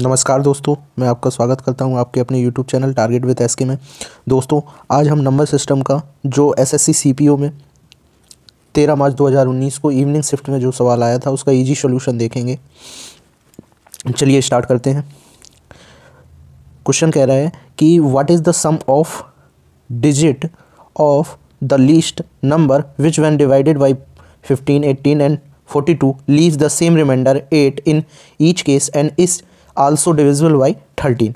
नमस्कार दोस्तों मैं आपका स्वागत करता हूं आपके अपने YouTube channel target with SK में दोस्तों आज हम नंबर सिस्टम का जो एसएससी सीपीओ में 13 मार्च 2019 को इवनिंग शिफ्ट में जो सवाल आया था उसका इजी सोल्यूशन देखेंगे चलिए स्टार्ट करते हैं क्वेश्चन कह रहा है कि what is the sum of digit of the least number which when divided by fifteen eighteen and forty two the same remainder at in each case and is also divisible by thirteen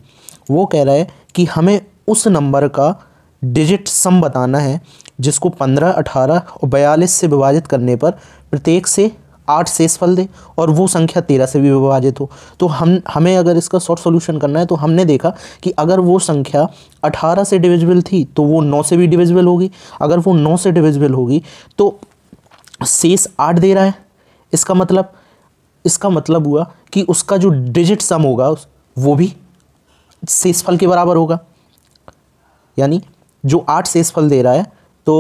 वो कह रहा है कि हमें उस number का digit सम बताना है जिसको पंद्रह अठारह और बयालीस से विभाजित करने पर प्रत्येक से आठ फल दे और वो संख्या तेरह से भी विभाजित हो तो हम हमें अगर इसका शॉर्ट सॉल्यूशन करना है तो हमने देखा कि अगर वो संख्या अठारह से डिविजिबल थी तो वो नौ से भी डिविजिबल होगी अगर वो नौ से डिविजिबल होगी तो शेष आठ दे रहा है इसका मतलब इसका मतलब हुआ कि उसका जो डिजिट सम होगा वो भी शेषफल के बराबर होगा यानी जो आठ शेषफल दे रहा है तो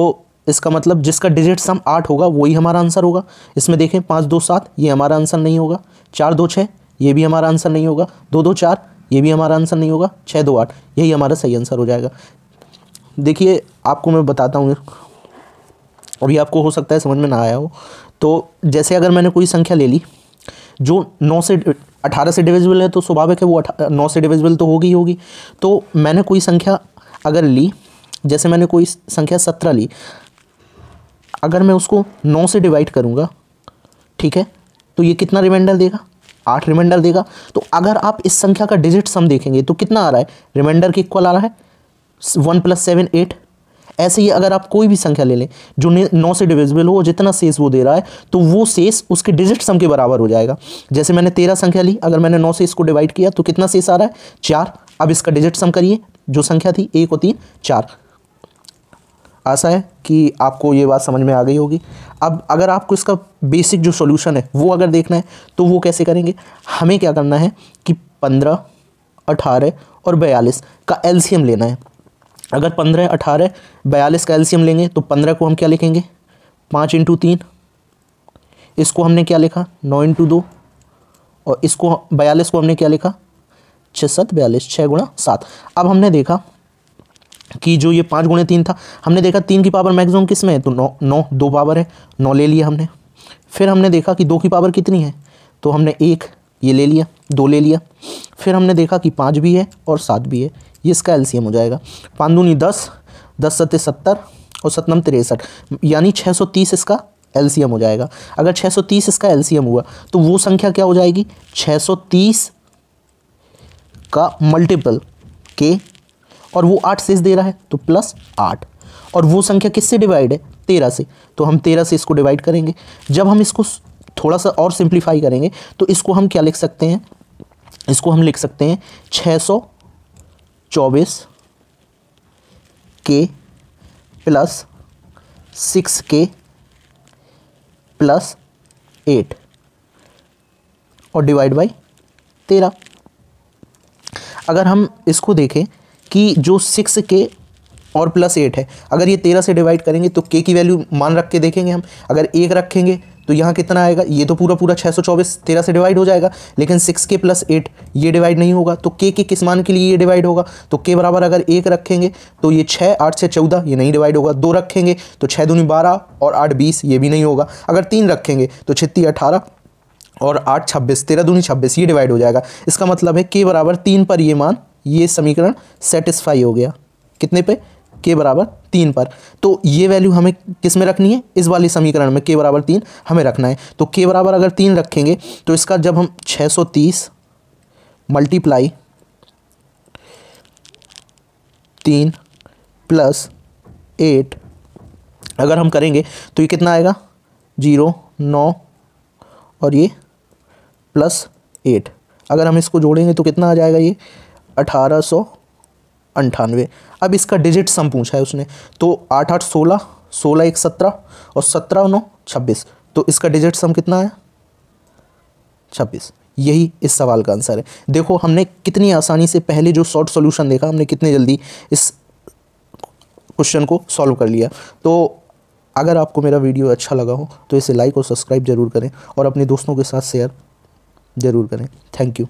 इसका मतलब जिसका डिजिट सम आठ होगा वही हमारा आंसर होगा इसमें देखें पाँच दो सात ये हमारा आंसर नहीं होगा चार दो छः ये भी हमारा आंसर नहीं होगा दो दो चार ये भी हमारा आंसर नहीं होगा छः दो आठ यही हमारा सही आंसर हो जाएगा देखिए आपको मैं बताता हूँ अभी आपको हो सकता है समझ में ना आया हो तो जैसे अगर मैंने कोई संख्या ले ली जो नौ से अठारह से डिविजिबल है तो स्वाभाविक है वो नौ से डिविजिबल तो होगी ही होगी तो मैंने कोई संख्या अगर ली जैसे मैंने कोई संख्या सत्रह ली अगर मैं उसको नौ से डिवाइड करूँगा ठीक है तो ये कितना रिमाइंडर देगा आठ रिमाइंडर देगा तो अगर आप इस संख्या का डिजिट सम देखेंगे तो कितना आ रहा है रिमाइंडर के इक्वल आ रहा है वन प्लस सेवन एट ऐसे ही अगर आप कोई भी संख्या ले लें जो नौ से डिविजिबल हो जितना सेस वो दे रहा है तो वो सेस उसके डिजिट सम के बराबर हो जाएगा जैसे मैंने तेरह संख्या ली अगर मैंने नौ से इसको डिवाइड किया तो कितना सेस आ रहा है चार अब इसका डिजिट सम करिए जो संख्या थी एक और तीन चार आशा है कि आपको ये बात समझ में आ गई होगी अब अगर आपको इसका बेसिक जो सॉल्यूशन है वो अगर देखना है तो वो कैसे करेंगे हमें क्या करना है कि पंद्रह अठारह और बयालीस का एलसीएम लेना है अगर पंद्रह अठारह बयालीस कैल्शियम लेंगे तो पंद्रह को हम क्या लिखेंगे पाँच इंटू तीन इसको हमने क्या लिखा नौ इंटू दो और इसको बयालीस को हमने क्या लिखा छः सत बयालीस छः गुणा सात अब हमने देखा कि जो ये पाँच गुणे तीन था हमने देखा तीन की पावर मैक्सिमम किस में है तो नौ नौ दो पावर है नौ ले लिया हमने फिर हमने देखा कि दो की पावर कितनी है तो हमने एक ये ले लिया दो ले लिया फिर हमने देखा कि पाँच भी है और सात भी है ये इसका एलसीएम हो जाएगा पांडुनी दस दस सत्य सत्तर और सतनम तिरसठ यानी 630 इसका एलसीएम हो जाएगा अगर 630 इसका एलसीएम हुआ तो वो संख्या क्या हो जाएगी 630 का मल्टीपल के और वो आठ से दे रहा है तो प्लस आठ और वो संख्या किससे डिवाइड है तेरह से तो हम तेरह से इसको डिवाइड करेंगे जब हम इसको थोड़ा सा और सिंप्लीफाई करेंगे तो इसको हम क्या लिख सकते हैं इसको हम लिख सकते हैं सौ चौबीस के प्लस सिक्स के प्लस एट और डिवाइड बाय तेरह अगर हम इसको देखें कि जो सिक्स के और प्लस एट है अगर ये तेरह से डिवाइड करेंगे तो के की वैल्यू मान रख के देखेंगे हम अगर एक रखेंगे तो यहाँ कितना आएगा ये तो पूरा पूरा छः सौ चौबीस तेरह से डिवाइड हो जाएगा लेकिन सिक्स के प्लस एट ये डिवाइड नहीं होगा तो के के किस मान के लिए ये डिवाइड होगा तो के बराबर अगर एक रखेंगे तो ये छः आठ से चौदह ये नहीं डिवाइड होगा दो रखेंगे तो छः दूनी बारह और आठ बीस ये भी नहीं होगा अगर तीन रखेंगे तो छत्ती अठारह और आठ छब्बीस तेरह दूनी छब्बीस ये डिवाइड हो जाएगा इसका मतलब है के बराबर तीन पर ये मान ये समीकरण सेटिस्फाई हो गया कितने पे के बराबर तीन पर तो ये वैल्यू हमें किस में रखनी है इस वाले समीकरण में के बराबर तीन हमें रखना है तो के बराबर अगर तीन रखेंगे तो इसका जब हम 630 सौ तीस मल्टीप्लाई तीन प्लस एट अगर हम करेंगे तो ये कितना आएगा जीरो नौ और ये प्लस एट अगर हम इसको जोड़ेंगे तो कितना आ जाएगा ये अठारह सौ अंठानवे अब इसका डिजिट सम पूछा है उसने तो आठ आठ सोलह सोलह एक सत्रह और सत्रह नौ छब्बीस तो इसका डिजिट सम कितना है छब्बीस यही इस सवाल का आंसर है देखो हमने कितनी आसानी से पहले जो शॉर्ट सॉल्यूशन देखा हमने कितने जल्दी इस क्वेश्चन को सॉल्व कर लिया तो अगर आपको मेरा वीडियो अच्छा लगा हो तो इसे लाइक और सब्सक्राइब ज़रूर करें और अपने दोस्तों के साथ शेयर ज़रूर करें थैंक यू